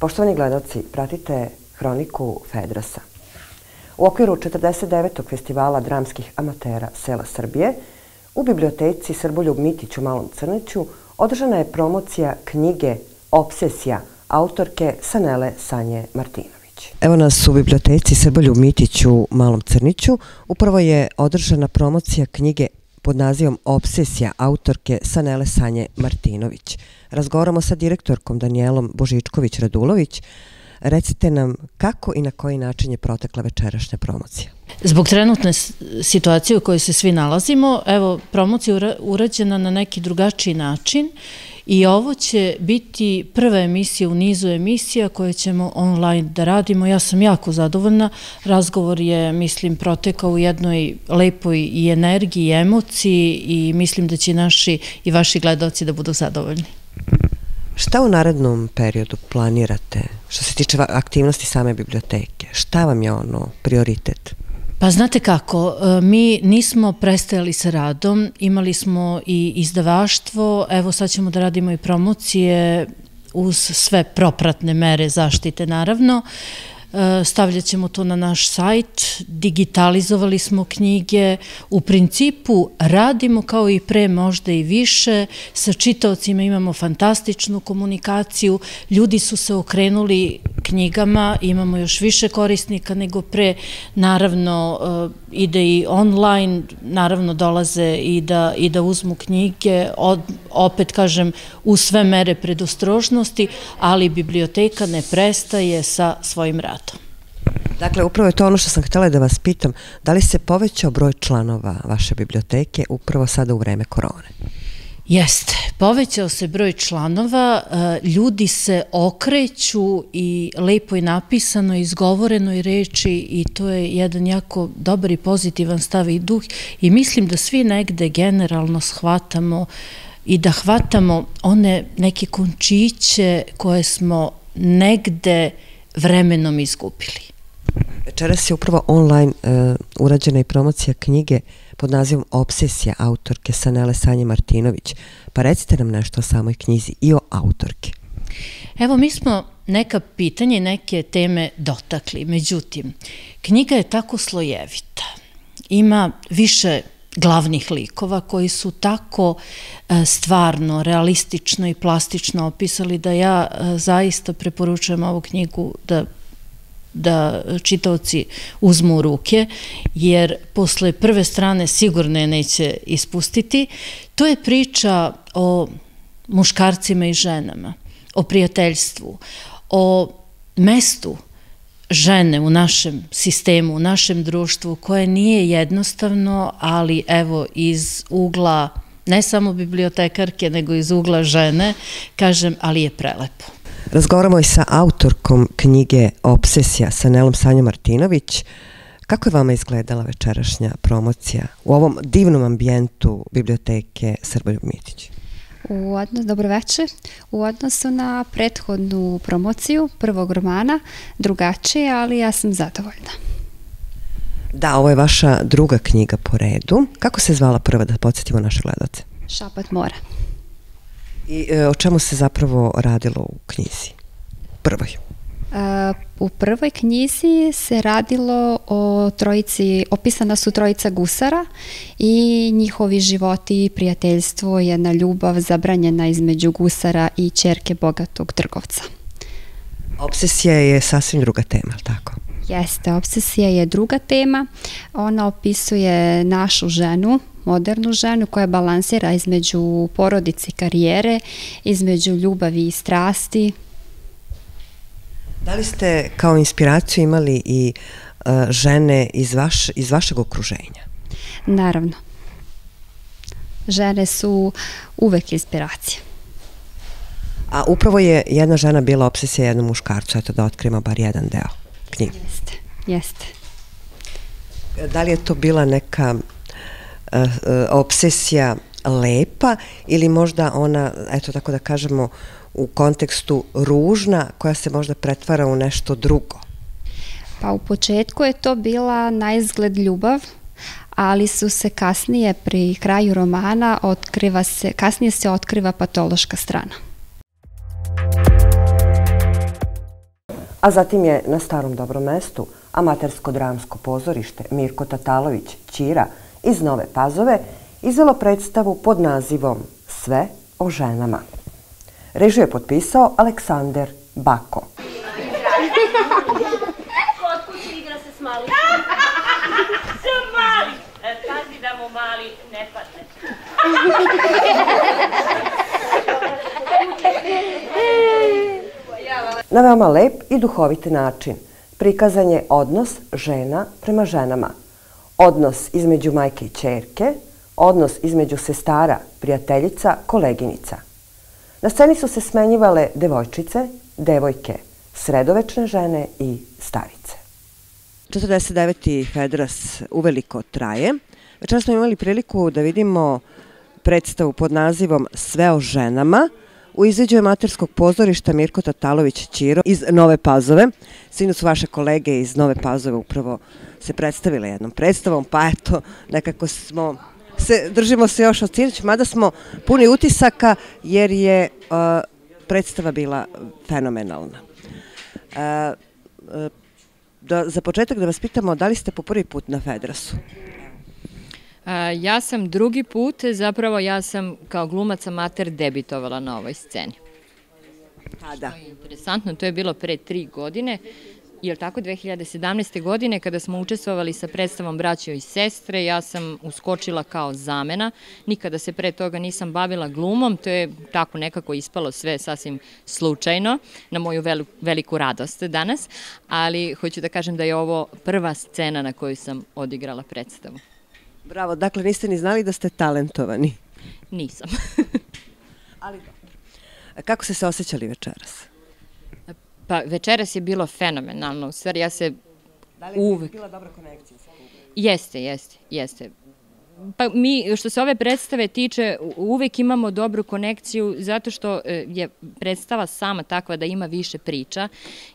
Poštovani gledalci, pratite hroniku Fedrasa. U okviru 49. festivala dramskih amatera sela Srbije u biblioteci Srboljub Mitić u Malom Crneću održana je promocija knjige Obsesija autorke Sanele Sanje Martinović. Mitić. Evo nas u biblioteci Srbolju Mitiću u Malom Crniću. Upravo je održana promocija knjige pod nazivom Obsesija autorke Sanele Sanje Martinović. Razgovaramo sa direktorkom Danijelom Božičković-Radulović. Recite nam kako i na koji način je protekla večerašnja promocija. Zbog trenutne situacije u kojoj se svi nalazimo, evo, promocija je urađena na neki drugačiji način I ovo će biti prva emisija u nizu emisija koje ćemo online da radimo. Ja sam jako zadovoljna. Razgovor je, mislim, protekao u jednoj lepoj i energiji i emociji i mislim da će naši i vaši gledalci da budu zadovoljni. Šta u narednom periodu planirate što se tiče aktivnosti same biblioteke? Šta vam je ono prioritet? Pa znate kako, e, mi nismo prestajali sa radom, imali smo i izdavaštvo, evo sad ćemo da radimo i promocije uz sve propratne mere zaštite naravno. E, stavljat ćemo to na naš sajt, digitalizovali smo knjige, u principu radimo kao i pre možda i više, sa čitaocima imamo fantastičnu komunikaciju, ljudi su se okrenuli knjigama, imamo još više korisnika nego pre, naravno e, ide i online, naravno dolaze i da, i da uzmu knjige, od, opet kažem, u sve mere predostrožnosti, ali biblioteka ne prestaje sa svojim radom. Dakle, upravo je to ono što sam htjela da vas pitam. Da li se povećao broj članova vaše biblioteke upravo sada u vreme korone? Jeste, povećao se broj članova, e, ljudi se okreću i lepo je napisano, izgovoreno i reči i to je jedan jako dobar i pozitivan stav i duh i mislim da svi negde generalno shvatamo i da hvatamo one neke končiće koje smo negde vremenom izgubili. Večeras je upravo online e, urađena i promocija knjige Hrvatska pod nazivom Obsesija autorke Sanele Sanje Martinović. Pa recite nam nešto o samoj knjizi i o autorki. Evo, mi smo neka pitanja i neke teme dotakli. Međutim, knjiga je tako slojevita. Ima više glavnih likova koji su tako e, stvarno, realistično i plastično opisali da ja e, zaista preporučujem ovu knjigu da da čitaoci uzmu ruke, jer posle prve strane sigurno je neće ispustiti. To je priča o muškarcima i ženama, o prijateljstvu, o mestu žene u našem sistemu, u našem društvu, koje nije jednostavno, ali evo iz ugla ne samo bibliotekarke, nego iz ugla žene, kažem, ali je prelepo. Razgovaramo i sa autorkom knjige Obsesija sa Nelom Sanjom Martinović. Kako je vama izgledala večerašnja promocija u ovom divnom ambijentu biblioteke Srboljub Mitić? U odnos, dobro večer. U odnosu na prethodnu promociju prvog romana, drugačije, ali ja sam zadovoljna. Da, ovo je vaša druga knjiga po redu. Kako se zvala prva, da podsjetimo naše gledalce? Šapat mora. I e, o čemu se zapravo radilo u knjizi? Prvoj. E, u prvoj knjizi se radilo o trojici, opisana su trojica gusara i njihovi životi, prijateljstvo, jedna ljubav zabranjena između gusara i čerke bogatog trgovca. Obsesija je sasvim druga tema, ali tako? Jeste, obsesija je druga tema. Ona opisuje našu ženu, modernu ženu koja balansira između porodice i karijere, između ljubavi i strasti. Da li ste kao inspiraciju imali i uh, žene iz, vaš, iz vašeg okruženja? Naravno. Žene su uvek inspiracija. A upravo je jedna žena bila obsesija jednom muškarcu, eto da otkrijemo bar jedan deo knjige. Jeste, jeste. Da li je to bila neka uh, uh, obsesija lepa ili možda ona, eto tako da kažemo, u kontekstu ružna koja se možda pretvara u nešto drugo? Pa u početku je to bila na izgled ljubav, ali su se kasnije pri kraju romana otkriva se, kasnije se otkriva patološka strana. Muzika a zatim je na starom dobrom mestu amatersko dramsko pozorište Mirko Tatalović Ćira iz Nove Pazove izvelo predstavu pod nazivom Sve o ženama. Režiju je potpisao Aleksander Bako. Kod kuće igra se s malim. malim! E, da mu mali ne padne. Na veoma lep i duhoviti način prikazan je odnos žena prema ženama, odnos između majke i čerke, odnos između sestara, prijateljica, koleginica. Na sceni su se smenjivale devojčice, devojke, sredovečne žene i starice. 49. Hedras uveliko traje. Večera smo imali priliku da vidimo predstavu pod nazivom Sve o ženama – U izveđu amaterskog pozorišta Mirko Tatalović Ćiro iz Nove Pazove. Sinu su vaše kolege iz Nove Pazove upravo se predstavile jednom predstavom, pa eto, nekako smo se, držimo se još od Cilić, mada smo puni utisaka jer je uh, predstava bila fenomenalna. Uh, uh, da, za početak da vas pitamo da li ste po prvi put na Fedrasu? Ja sam drugi put, zapravo ja sam kao glumac amater debitovala na ovoj sceni. Kada? Što je interesantno, to je bilo pre tri godine, je tako, 2017. godine kada smo učestvovali sa predstavom braćo i sestre, ja sam uskočila kao zamena, nikada se pre toga nisam bavila glumom, to je tako nekako ispalo sve sasvim slučajno, na moju veliku radost danas, ali hoću da kažem da je ovo prva scena na kojoj sam odigrala predstavu. Bravo, dakle niste ni znali da ste talentovani. Nisam. Ali da. Kako ste se osjećali večeras? Pa večeras je bilo fenomenalno. U stvari ja se da li uvek... bila dobra konekcija sa publikom? Jeste, jeste, jeste. Pa mi, što se ove predstave tiče, uvek imamo dobru konekciju zato što e, je predstava sama takva da ima više priča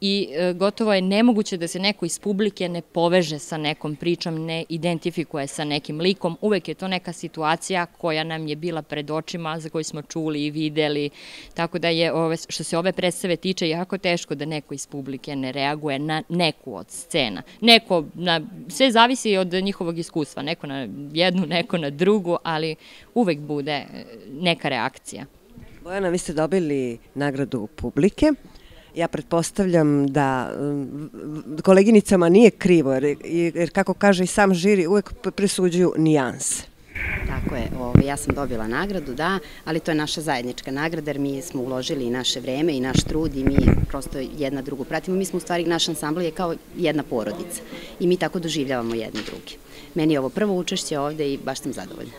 i e, gotovo je nemoguće da se neko iz publike ne poveže sa nekom pričom, ne identifikuje sa nekim likom. Uvek je to neka situacija koja nam je bila pred očima, za koju smo čuli i videli. Tako da je, ove, što se ove predstave tiče, jako teško da neko iz publike ne reaguje na neku od scena. Neko, na, sve zavisi od njihovog iskustva. Neko na jednu jednu, neko na drugu, ali uvek bude e, neka reakcija. Bojana, vi ste dobili nagradu publike. Ja pretpostavljam da koleginicama nije krivo, jer, jer kako kaže i sam žiri, uvek presuđuju nijanse. Tako je, ovaj, ja sam dobila nagradu, da, ali to je naša zajednička nagrada jer mi smo uložili i naše vreme i naš trud i mi prosto jedna drugu pratimo. Mi smo u stvari, naš ansambl je kao jedna porodica i mi tako doživljavamo jedni drugi. Meni je ovo prvo učešće ovde i baš sam zadovoljna.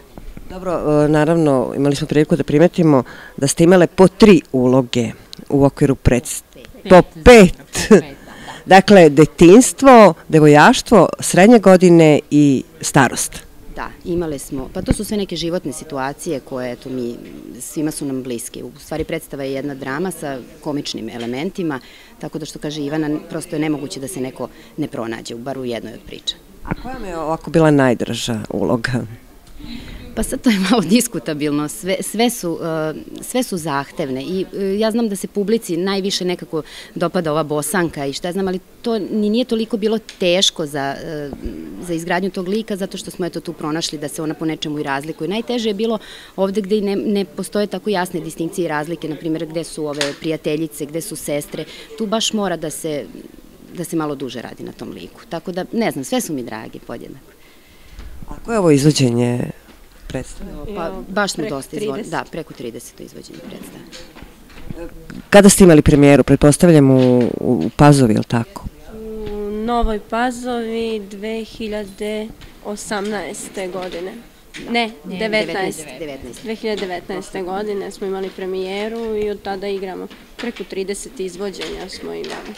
Dobro, e, naravno imali smo priliku da primetimo da ste imale po tri uloge u okviru predstave. Po pet. Po pet. Dakle, detinstvo, devojaštvo, srednje godine i starost. Da, imale smo, pa to su sve neke životne situacije koje, eto, mi, svima su nam bliske. U stvari predstava je jedna drama sa komičnim elementima, tako da što kaže Ivana, prosto je nemoguće da se neko ne pronađe, bar u jednoj od priča. A koja mi je ovako bila najdraža uloga? Pa sad to je malo diskutabilno, sve, sve, su, uh, sve su zahtevne i uh, ja znam da se publici najviše nekako dopada ova bosanka i šta ja znam, ali to ni nije toliko bilo teško za, uh, za izgradnju tog lika, zato što smo eto tu pronašli da se ona po nečemu i razlikuje. Najteže je bilo ovde gde ne, ne postoje tako jasne distinkcije i razlike, na primjer gde su ove prijateljice, gde su sestre, tu baš mora da se da se malo duže radi na tom liku. Tako da, ne znam, sve su mi drage podjednako. A koje je ovo izvođenje predstavljeno? Pa, baš smo dosta izvođenje. Da, preko 30. izvođenje predstavljeno. Kada ste imali premijeru? Pretpostavljam u, u Pazovi, je tako? U Novoj Pazovi 2018. godine. Da. Ne, 19. 19. 2019. godine smo imali premijeru i od tada igramo. Preko 30 izvođenja smo imali.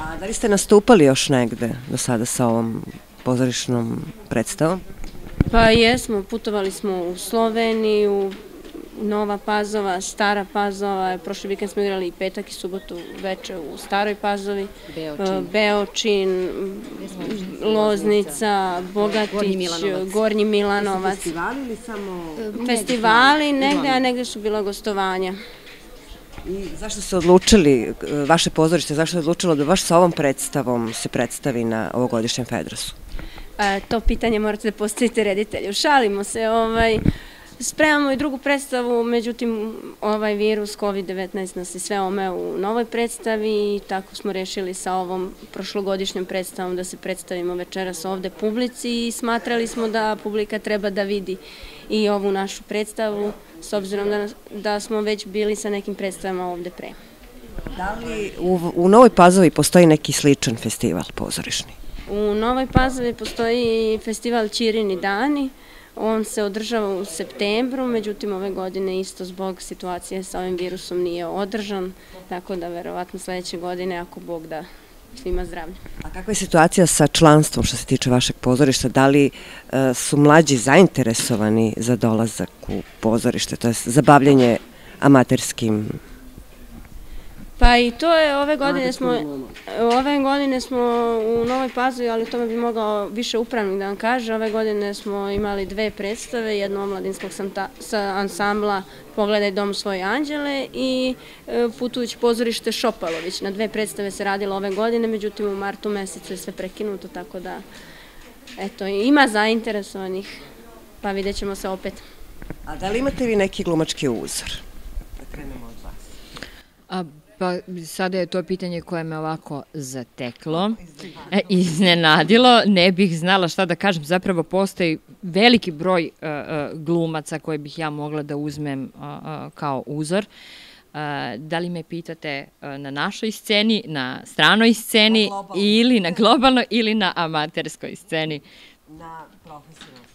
A da li ste nastupali još negde do sada sa ovom pozorišnom predstavom? Pa jesmo, putovali smo u Sloveniju, Nova Pazova, Stara Pazova, prošli vikend smo igrali i petak i subotu veče u Staroj Pazovi, Beočin, e, Beočin Loznica, Bogatić, Gornji Milanovac. Gornji Milanovac. Festivali ili samo... Festivali negde, a negde su bila gostovanja. I zašto ste odlučili, e, vaše pozorište, zašto ste odlučilo da baš sa ovom predstavom se predstavi na ovogodišnjem Fedrosu? E, to pitanje morate da postavite reditelju. Šalimo se, ovaj, Spremamo i drugu predstavu, međutim, ovaj virus COVID-19 nas je sve omeo u novoj predstavi i tako smo rešili sa ovom prošlogodišnjom predstavom da se predstavimo večeras ovde publici i smatrali smo da publika treba da vidi i ovu našu predstavu, s obzirom da, da smo već bili sa nekim predstavama ovde pre. Da li u, u Novoj Pazovi postoji neki sličan festival pozorišni? U Novoj Pazovi postoji festival Ćirini dani, On se održava u septembru, međutim ove godine isto zbog situacije sa ovim virusom nije održan, tako da verovatno sledeće godine, ako Bog da svima zdravlja. A kakva je situacija sa članstvom što se tiče vašeg pozorišta? Da li e, su mlađi zainteresovani za dolazak u pozorište, to je zabavljanje amaterskim Pa i to je, ove godine smo, ove godine smo u Novoj Pazovi, ali tome bi mogao više upravnik da vam kaže, ove godine smo imali dve predstave, jednu omladinskog ansambla Pogledaj dom svoje anđele i e, putujući pozorište Šopalović. Na dve predstave se radilo ove godine, međutim u martu mesecu je sve prekinuto, tako da eto, ima zainteresovanih, pa vidjet ćemo se opet. A da li imate vi neki glumački uzor? Da krenemo od vas. A Pa sada je to pitanje koje me ovako zateklo, e, iznenadilo, ne bih znala šta da kažem, zapravo postoji veliki broj e, e, glumaca koje bih ja mogla da uzmem kao uzor. da li me pitate na našoj sceni, na stranoj sceni ili na globalnoj ili na amaterskoj sceni? Na profesionalnoj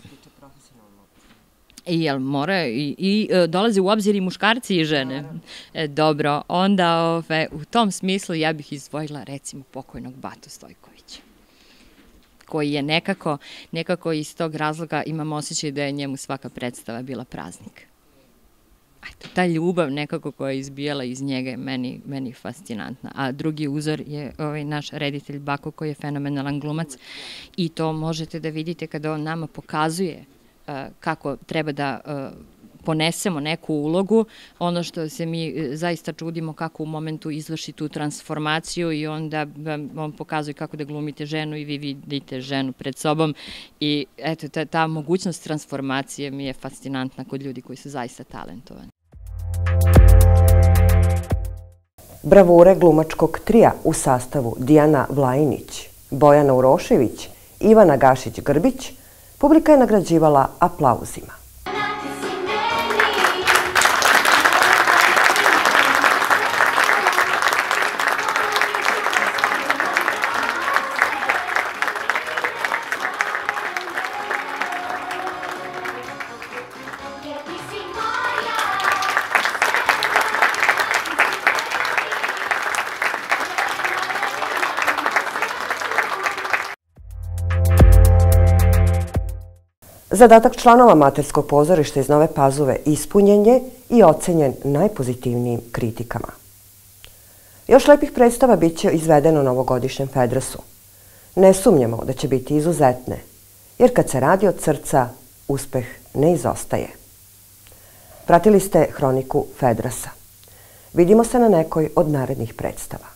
E, jel mora i, i e, dolaze u obzir i muškarci i žene. E, dobro, onda ove, u tom smislu ja bih izdvojila recimo pokojnog Batu Stojkovića koji je nekako, nekako iz tog razloga imam osjećaj da je njemu svaka predstava bila praznik. Eto, ta ljubav nekako koja je izbijala iz njega je meni, meni fascinantna. A drugi uzor je ovaj naš reditelj Bako koji je fenomenalan glumac i to možete da vidite kada on nama pokazuje kako treba da e, ponesemo neku ulogu. Ono što se mi e, zaista čudimo kako u momentu izvrši tu transformaciju i onda on pokazuje kako da glumite ženu i vi vidite ženu pred sobom i eto ta, ta mogućnost transformacije mi je fascinantna kod ljudi koji su zaista talentovani. Bravure glumačkog trija u sastavu Dijana Vlajinić, Bojana Urošević, Ivana Gašić-Grbić, Publika je nagrađivala aplauzima. Zadatak članova Materskog pozorišta iz Nove Pazove ispunjen je i ocenjen najpozitivnijim kritikama. Još lepih predstava bit će izvedeno novogodišnjem Fedrasu. Ne sumnjamo da će biti izuzetne, jer kad se radi od srca, uspeh ne izostaje. Pratili ste Hroniku Fedrasa. Vidimo se na nekoj od narednih predstava.